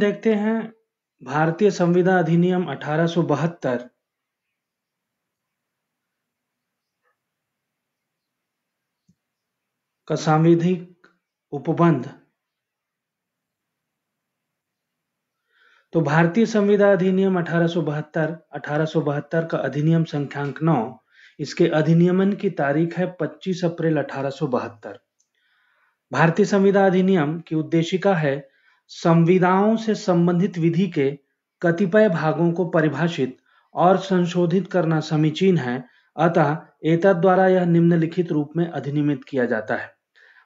देखते हैं भारतीय संविधान अधिनियम अठारह का सांविधिक उपबंध तो भारतीय संविधान अधिनियम अठारह 1872 का अधिनियम संख्यांक नौ इसके अधिनियमन की तारीख है 25 अप्रैल अठारह भारतीय संविधान अधिनियम की उद्देशिका है संविदाओं से संबंधित विधि के कतिपय भागों को परिभाषित और संशोधित करना समीचीन है अतः एतद द्वारा यह निम्नलिखित रूप में अधिनियमित किया जाता है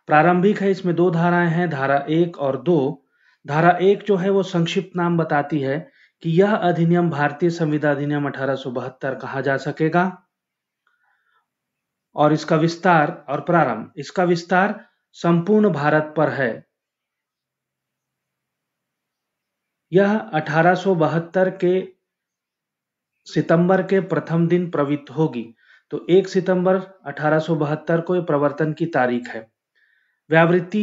प्रारंभिक है इसमें दो धाराएं हैं धारा एक और दो धारा एक जो है वो संक्षिप्त नाम बताती है कि यह अधिनियम भारतीय संविधान अधिनियम अठारह कहा जा सकेगा और इसका विस्तार और प्रारंभ इसका विस्तार संपूर्ण भारत पर है यह अठारह के सितंबर के प्रथम दिन प्रवृत्त होगी तो 1 सितंबर अठारह को यह प्रवर्तन की तारीख है व्यावृत्ति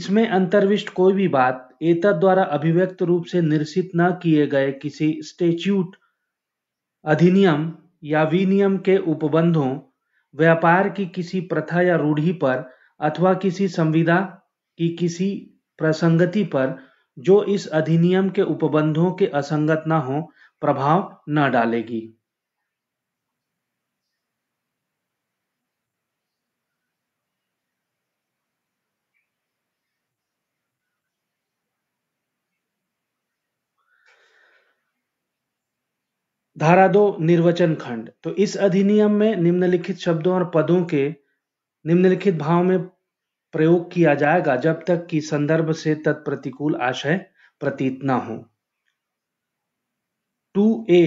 इसमें अंतर्विष्ट कोई भी बात एतद द्वारा अभिव्यक्त रूप से निर्षित न किए गए किसी स्टेच्यूट अधिनियम या विनियम के उपबंधों व्यापार की किसी प्रथा या रूढ़ी पर अथवा किसी संविदा की किसी प्रसंगति पर जो इस अधिनियम के उपबंधों के असंगत न हो प्रभाव न डालेगी धारा दो निर्वचन खंड तो इस अधिनियम में निम्नलिखित शब्दों और पदों के निम्नलिखित भाव में प्रयोग किया जाएगा जब तक कि संदर्भ से तत्प्रतिकूल आशय प्रतीत ना हो टू ए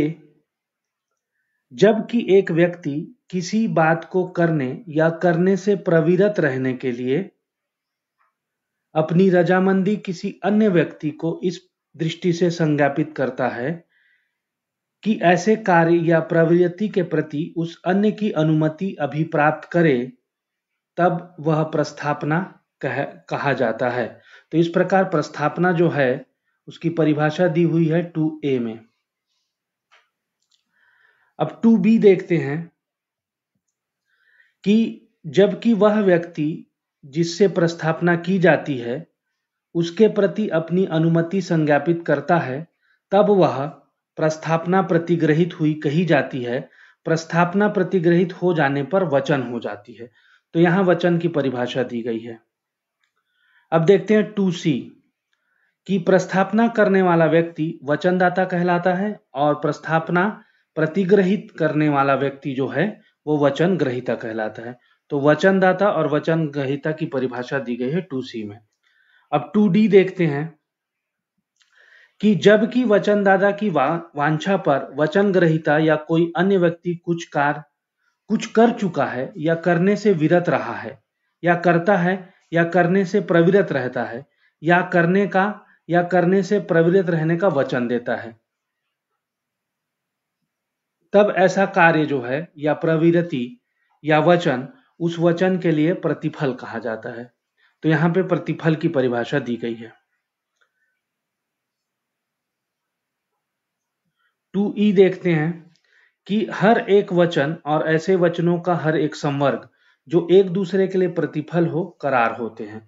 जबकि एक व्यक्ति किसी बात को करने या करने से प्रविरत रहने के लिए अपनी रजामंदी किसी अन्य व्यक्ति को इस दृष्टि से संज्ञापित करता है कि ऐसे कार्य या प्रवृत्ति के प्रति उस अन्य की अनुमति अभी प्राप्त करे तब वह प्रस्थापना कह कहा जाता है तो इस प्रकार प्रस्थापना जो है उसकी परिभाषा दी हुई है टू ए में अब टू बी देखते हैं कि जबकि वह व्यक्ति जिससे प्रस्थापना की जाती है उसके प्रति अपनी अनुमति संज्ञापित करता है तब वह प्रस्थापना प्रतिग्रहित हुई कही जाती है प्रस्थापना प्रतिग्रहित हो जाने पर वचन हो जाती है तो यहां वचन की परिभाषा दी गई है अब देखते हैं टू सी की प्रस्थापना करने वाला व्यक्ति वचनदाता कहलाता है और प्रस्थापना प्रतिग्रहित करने वाला व्यक्ति जो है वो वचन ग्रहिता कहलाता है तो वचनदाता और वचन ग्रहिता की परिभाषा दी गई है टू सी में अब टू डी देखते हैं कि जबकि वचनदाता की वा, वांछा पर वचन ग्रहिता या कोई अन्य व्यक्ति कुछ कार्य कुछ कर चुका है या करने से विरत रहा है या करता है या करने से प्रविरत रहता है या करने का या करने से प्रविरत रहने का वचन देता है तब ऐसा कार्य जो है या प्रवृत्ति या वचन उस वचन के लिए प्रतिफल कहा जाता है तो यहां पे प्रतिफल की परिभाषा दी गई है टू ई देखते हैं कि हर एक वचन और ऐसे वचनों का हर एक संवर्ग जो एक दूसरे के लिए प्रतिफल हो करार होते हैं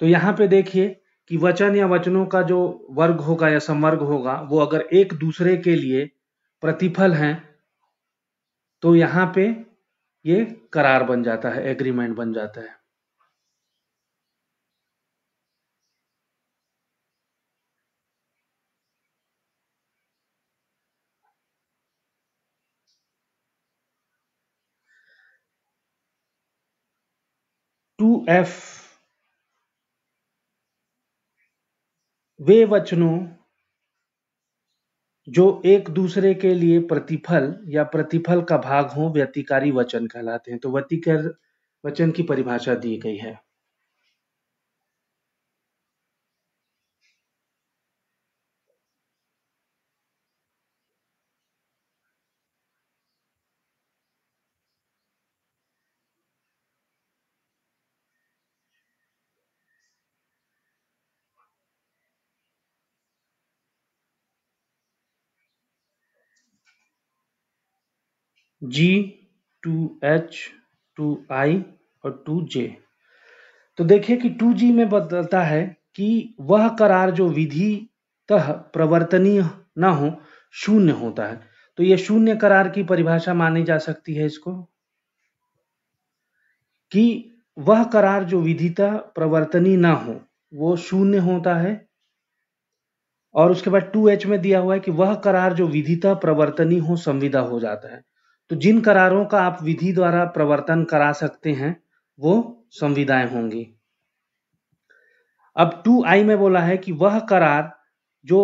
तो यहाँ पे देखिए कि वचन या वचनों का जो वर्ग होगा या संवर्ग होगा वो अगर एक दूसरे के लिए प्रतिफल हैं तो यहाँ पे ये करार बन जाता है एग्रीमेंट बन जाता है 2f वे वचनों जो एक दूसरे के लिए प्रतिफल या प्रतिफल का भाग हो व्यतिकारी वचन कहलाते हैं तो व्यतिकर वचन की परिभाषा दी गई है G two H two I और टू जे तो देखिए कि टू जी में बदलता है कि वह करार जो विधि तह प्रवर्तनीय न हो शून्य होता है तो यह शून्य करार की परिभाषा मानी जा सकती है इसको कि वह करार जो विधिता प्रवर्तनी ना हो वो शून्य होता है और उसके बाद टू एच में दिया हुआ है कि वह करार जो विधिता प्रवर्तनी हो संविदा हो जाता है तो जिन करारों का आप विधि द्वारा प्रवर्तन करा सकते हैं वो संविदाएं होंगी अब टू आई में बोला है कि वह करार जो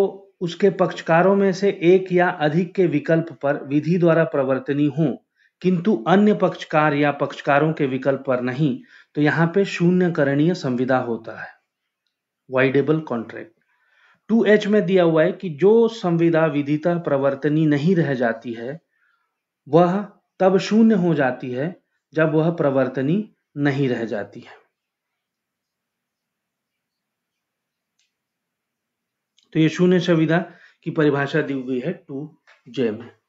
उसके पक्षकारों में से एक या अधिक के विकल्प पर विधि द्वारा प्रवर्तनी हो किंतु अन्य पक्षकार या पक्षकारों के विकल्प पर नहीं तो यहां पे शून्य करणीय संविदा होता है वाइडेबल कॉन्ट्रैक्ट टू एच में दिया हुआ है कि जो संविदा विधिता प्रवर्तनी नहीं रह जाती है वह तब शून्य हो जाती है जब वह प्रवर्तनी नहीं रह जाती है तो ये शून्य संविधा की परिभाषा दी गई है टू जे में